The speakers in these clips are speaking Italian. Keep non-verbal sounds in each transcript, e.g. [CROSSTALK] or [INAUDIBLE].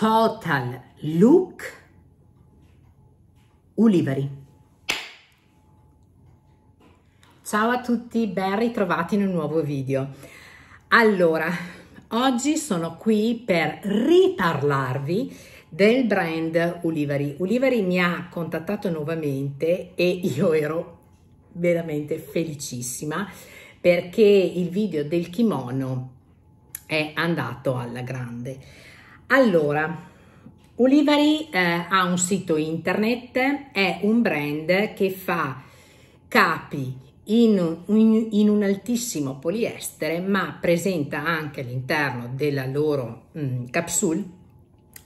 Total Look Ulivari. Ciao a tutti, ben ritrovati in un nuovo video. Allora, oggi sono qui per riparlarvi del brand Ulivari. Ulivari mi ha contattato nuovamente e io ero veramente felicissima perché il video del kimono è andato alla grande allora, Ulivari eh, ha un sito internet, è un brand che fa capi in, in, in un altissimo poliestere, ma presenta anche all'interno della loro mh, mm, capsule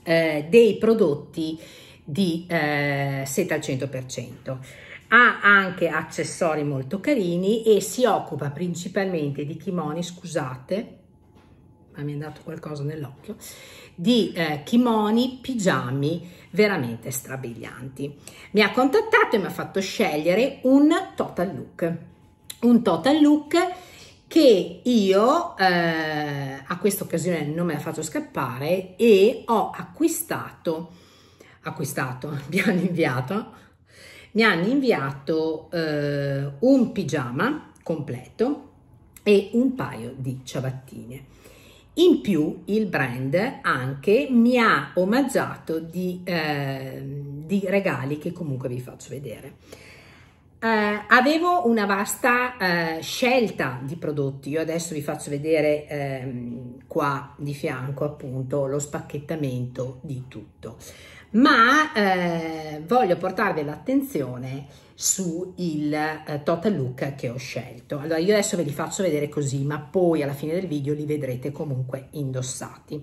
eh, dei prodotti di eh, seta al 100%. Ha anche accessori molto carini e si occupa principalmente di kimoni, scusate, ma mi è andato qualcosa nell'occhio, di eh, kimoni, pigiami veramente strabilianti. Mi ha contattato e mi ha fatto scegliere un total look, un total look che io eh, a questa occasione non me l'ha fatto scappare e ho acquistato, acquistato, [LAUGHS] mi hanno inviato, mi hanno inviato eh, un pigiama completo e un paio di ciabattine. In più il brand anche mi ha omaggiato di, eh, di regali che comunque vi faccio vedere eh, avevo una vasta eh, scelta di prodotti. Io adesso vi faccio vedere ehm, qua di fianco appunto lo spacchettamento di tutto. Ma eh, voglio portarvi l'attenzione sul eh, total look che ho scelto. Allora io adesso ve li faccio vedere così, ma poi alla fine del video li vedrete comunque indossati.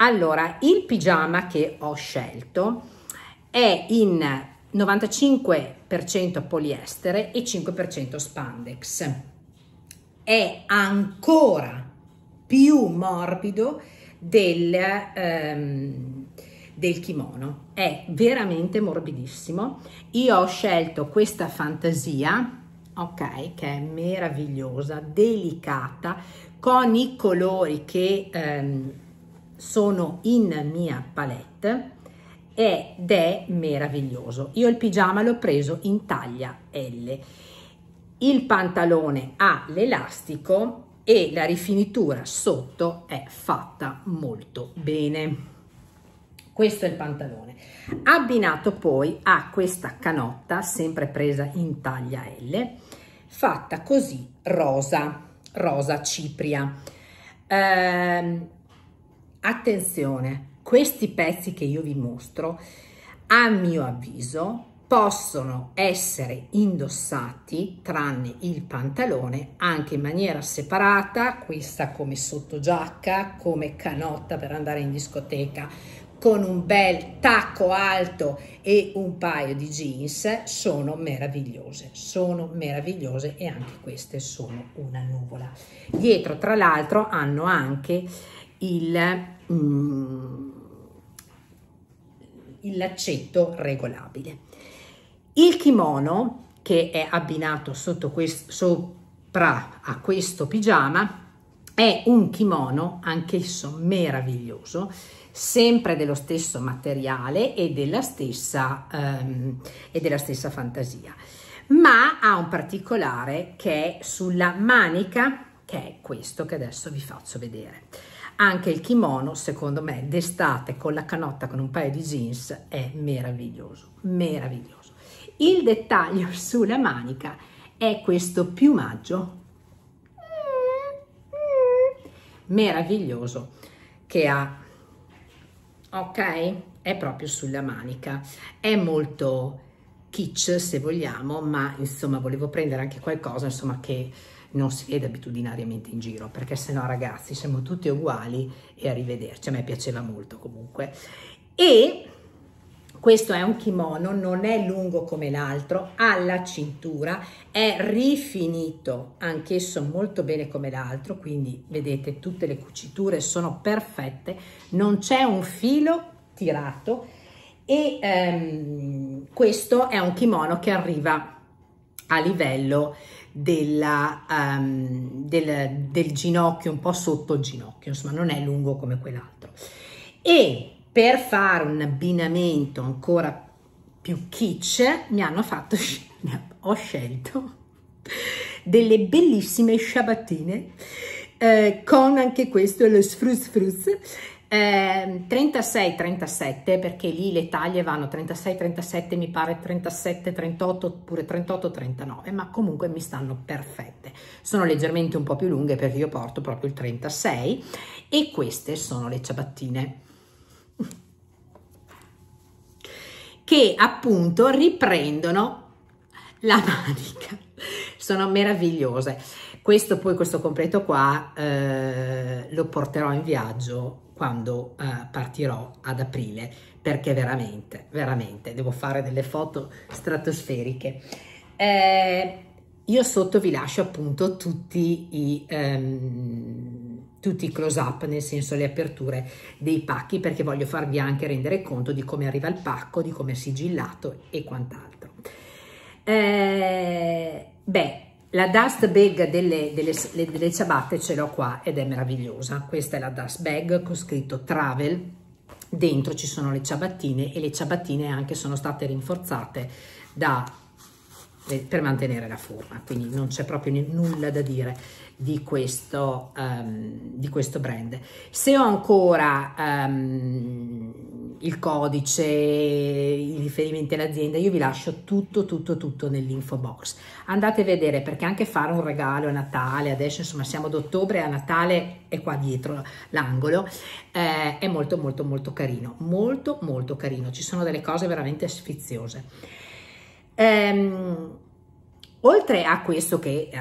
Allora, il pigiama che ho scelto è in 95% poliestere e 5% spandex. È ancora più morbido del, ehm, del kimono, è veramente morbidissimo. Io ho scelto questa fantasia, ok, che è meravigliosa, delicata, con i colori che ehm, sono in mia palette ed è meraviglioso. Io il pigiama l'ho preso in taglia L. Il pantalone ha l'elastico e la rifinitura sotto è fatta molto bene. Questo è il pantalone. Abbinato poi a questa canotta, sempre presa in taglia L, fatta così rosa, rosa cipria. Eh, attenzione, questi pezzi che io vi mostro, a mio avviso, possono essere indossati, tranne il pantalone, anche in maniera separata, questa come sottogiacca, come canotta per andare in discoteca, con un bel tacco alto e un paio di jeans sono meravigliose, sono meravigliose e anche queste sono una nuvola. Dietro tra l'altro hanno anche il... Mm, il laccetto regolabile. Il kimono che è abbinato sotto questo, sopra a questo pigiama è un kimono anch'esso meraviglioso, sempre dello stesso materiale e della stessa, um, e della stessa fantasia, ma ha un particolare che è sulla manica, che è questo che adesso vi faccio vedere. Anche il kimono, secondo me, d'estate con la canotta con un paio di jeans è meraviglioso, meraviglioso. Il dettaglio [LAUGHS] sulla manica è questo piumaggio meraviglioso che ha, ok? È proprio sulla manica. È molto kitsch se vogliamo, ma insomma volevo prendere anche qualcosa insomma che non si vede abitudinariamente in giro, perché se no ragazzi siamo tutti uguali e arrivederci, a me piaceva molto comunque. E questo è un kimono, non è lungo come l'altro, ha la cintura, è rifinito anch'esso molto bene come l'altro, quindi vedete tutte le cuciture sono perfette, non c'è un filo tirato e ehm, questo è un kimono che arriva a livello della, um, del, del, ginocchio, un po' sotto il ginocchio, insomma non è lungo come quell'altro. E per fare un abbinamento ancora più kitsch, mi hanno fatto, [LAUGHS] ho scelto delle bellissime sciabattine eh, con anche questo, lo sfruz fruz, eh, 36-37 perché lì le taglie vanno 36-37 mi pare 37-38 oppure 38-39 ma comunque mi stanno perfette sono leggermente un po' più lunghe perché io porto proprio il 36 e queste sono le ciabattine che appunto riprendono la manica sono meravigliose questo poi questo completo qua eh, lo porterò in viaggio quando eh, partirò ad aprile perché veramente, veramente devo fare delle foto stratosferiche. Eh, io sotto vi lascio appunto tutti i, ehm, tutti i close up, nel senso le aperture dei pacchi, perché voglio farvi anche rendere conto di come arriva il pacco, di come è sigillato e quant'altro. Eh, beh, la dust bag delle, delle, delle ciabatte ce l'ho qua ed è meravigliosa. Questa è la dust bag con scritto travel. Dentro ci sono le ciabattine e le ciabattine anche sono state rinforzate da eh, per mantenere la forma, quindi non c'è proprio nulla da dire di questo, um, di questo brand. Se ho ancora um, il codice, i riferimenti all'azienda, io vi lascio tutto, tutto, tutto nell'info box. Andate a vedere perché anche fare un regalo a Natale, adesso insomma siamo ad ottobre, a Natale è qua dietro l'angolo, eh, è molto molto molto carino, molto molto carino, ci sono delle cose veramente sfiziose. Ehm, oltre a questo che eh,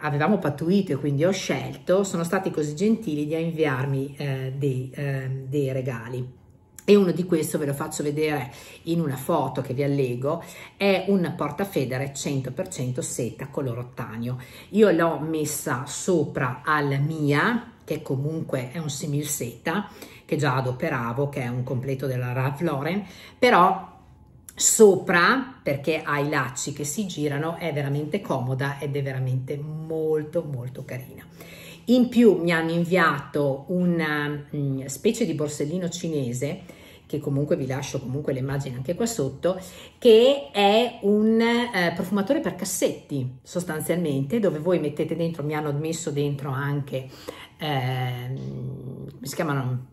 avevamo pattuito e quindi ho scelto, sono stati così gentili di inviarmi eh, dei, eh, dei, regali. E uno di questi ve lo faccio vedere in una foto che vi allego, è un portafedere 100% seta color ottanio. Io l'ho messa sopra alla mia, che comunque è un simil seta, che già adoperavo, che è un completo della Ralph Lauren, però sopra perché ha i lacci che si girano è veramente comoda ed è veramente molto molto carina in più mi hanno inviato una mm, specie di borsellino cinese che comunque vi lascio comunque le immagini anche qua sotto che è un eh, profumatore per cassetti sostanzialmente dove voi mettete dentro mi hanno messo dentro anche eh, si chiamano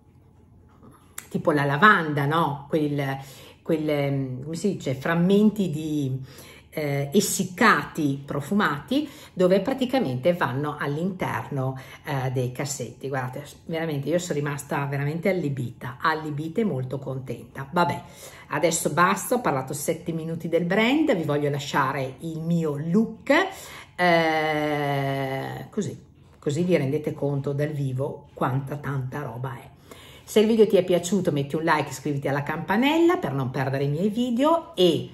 tipo la lavanda no quel quelle, mm, come si dice, frammenti di eh, essiccati profumati dove praticamente vanno all'interno eh, dei cassetti. Guardate, veramente io sono rimasta veramente allibita, allibita e molto contenta. Vabbè, adesso basta, ho parlato 7 minuti del brand, vi voglio lasciare il mio look, eh, così, così vi rendete conto dal vivo quanta tanta roba è. Se il video ti è piaciuto metti un like, iscriviti alla campanella per non perdere i miei video e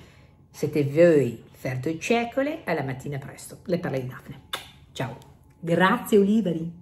se te vuoi ferto il ciecole, alla mattina presto. Le parole di Daphne. Ciao. Grazie Oliveri.